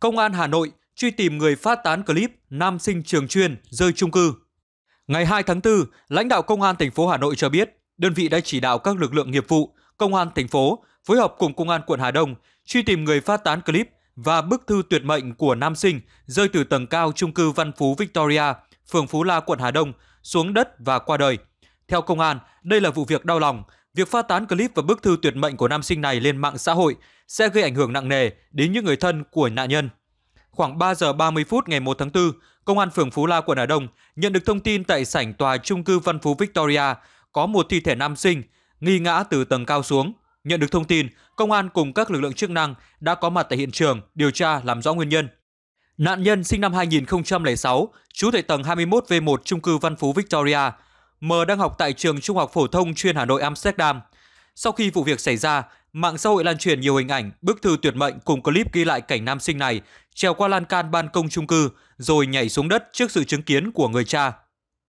Công an Hà Nội truy tìm người phát tán clip nam sinh trường chuyên rơi trung cư. Ngày 2 tháng 4, lãnh đạo công an thành phố Hà Nội cho biết, đơn vị đã chỉ đạo các lực lượng nghiệp vụ, công an thành phố phối hợp cùng công an quận Hà Đông truy tìm người phát tán clip và bức thư tuyệt mệnh của nam sinh rơi từ tầng cao trung cư Văn Phú Victoria, phường Phú La, quận Hà Đông xuống đất và qua đời. Theo công an, đây là vụ việc đau lòng Việc phát tán clip và bức thư tuyệt mệnh của nam sinh này lên mạng xã hội sẽ gây ảnh hưởng nặng nề đến những người thân của nạn nhân. Khoảng 3 giờ 30 phút ngày 1 tháng 4, Công an phường Phú La, quận Hà Đông nhận được thông tin tại sảnh tòa trung cư Văn Phú Victoria có một thi thể nam sinh nghi ngã từ tầng cao xuống. Nhận được thông tin, công an cùng các lực lượng chức năng đã có mặt tại hiện trường điều tra làm rõ nguyên nhân. Nạn nhân sinh năm 2006, trú tại tầng 21V1 trung cư Văn Phú Victoria, M đang học tại trường Trung học phổ thông chuyên Hà Nội Amsterdam. Sau khi vụ việc xảy ra, mạng xã hội lan truyền nhiều hình ảnh, bức thư tuyệt mệnh cùng clip ghi lại cảnh nam sinh này trèo qua lan can ban công chung cư rồi nhảy xuống đất trước sự chứng kiến của người cha.